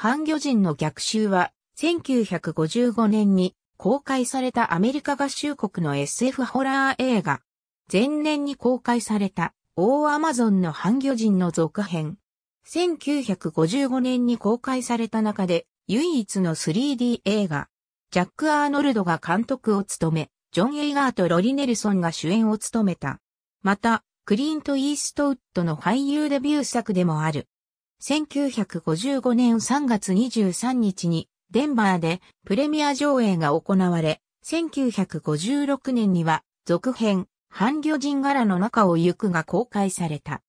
ハョ魚人の逆襲は、1955年に公開されたアメリカ合衆国の SF ホラー映画。前年に公開された、オーアマゾンのハョ魚人の続編。1955年に公開された中で、唯一の 3D 映画。ジャック・アーノルドが監督を務め、ジョン・エイガーとロリネルソンが主演を務めた。また、クリント・イーストウッドの俳優デビュー作でもある、1955年3月23日にデンバーでプレミア上映が行われ、1956年には続編、半魚人柄の中を行くが公開された。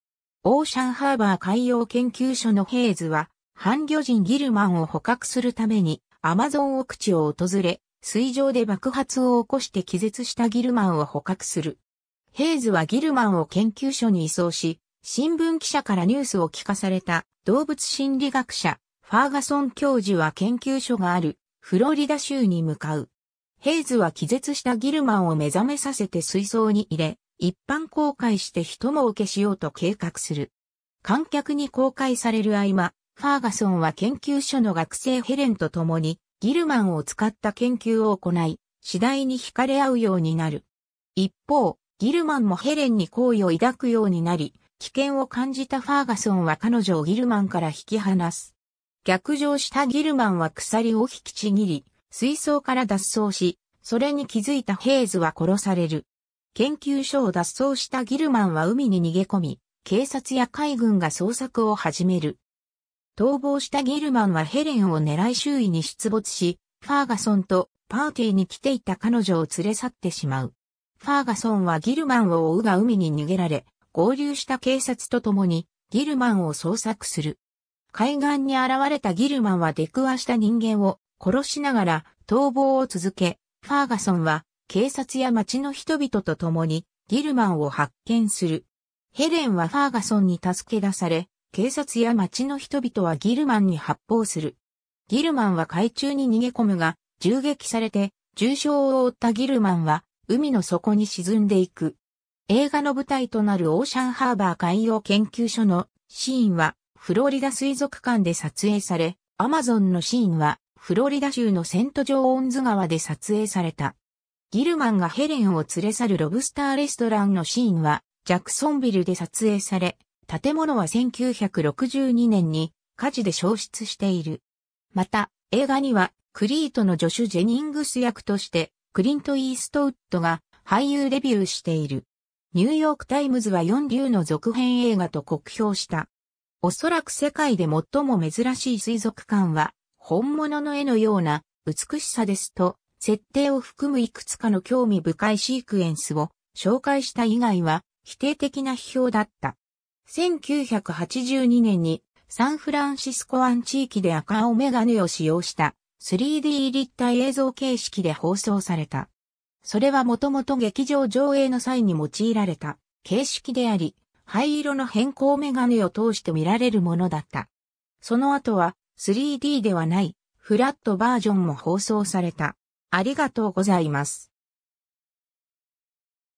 オーシャンハーバー海洋研究所のヘイズは、半魚人ギルマンを捕獲するために、アマゾン奥地を訪れ、水上で爆発を起こして気絶したギルマンを捕獲する。ヘイズはギルマンを研究所に移送し、新聞記者からニュースを聞かされた動物心理学者、ファーガソン教授は研究所があるフロリダ州に向かう。ヘイズは気絶したギルマンを目覚めさせて水槽に入れ、一般公開して人も受けしようと計画する。観客に公開される合間、ファーガソンは研究所の学生ヘレンと共にギルマンを使った研究を行い、次第に惹かれ合うようになる。一方、ギルマンもヘレンに好意を抱くようになり、危険を感じたファーガソンは彼女をギルマンから引き離す。逆上したギルマンは鎖を引きちぎり、水槽から脱走し、それに気づいたヘイズは殺される。研究所を脱走したギルマンは海に逃げ込み、警察や海軍が捜索を始める。逃亡したギルマンはヘレンを狙い周囲に出没し、ファーガソンとパーティーに来ていた彼女を連れ去ってしまう。ファーガソンはギルマンを追うが海に逃げられ、合流した警察と共にギルマンを捜索する。海岸に現れたギルマンは出くわした人間を殺しながら逃亡を続け、ファーガソンは警察や町の人々と共にギルマンを発見する。ヘレンはファーガソンに助け出され、警察や町の人々はギルマンに発砲する。ギルマンは海中に逃げ込むが、銃撃されて重傷を負ったギルマンは海の底に沈んでいく。映画の舞台となるオーシャンハーバー海洋研究所のシーンはフロリダ水族館で撮影され、アマゾンのシーンはフロリダ州のセントジョーンズ川で撮影された。ギルマンがヘレンを連れ去るロブスターレストランのシーンはジャクソンビルで撮影され、建物は1962年に火事で消失している。また、映画にはクリートの助手ジェニングス役としてクリント・イーストウッドが俳優デビューしている。ニューヨークタイムズは4流の続編映画と酷評した。おそらく世界で最も珍しい水族館は、本物の絵のような美しさですと、設定を含むいくつかの興味深いシークエンスを紹介した以外は否定的な批評だった。1982年にサンフランシスコ湾地域で赤青メガネを使用した 3D 立体映像形式で放送された。それはもともと劇場上映の際に用いられた形式であり、灰色の変更メガネを通して見られるものだった。その後は 3D ではないフラットバージョンも放送された。ありがとうございます。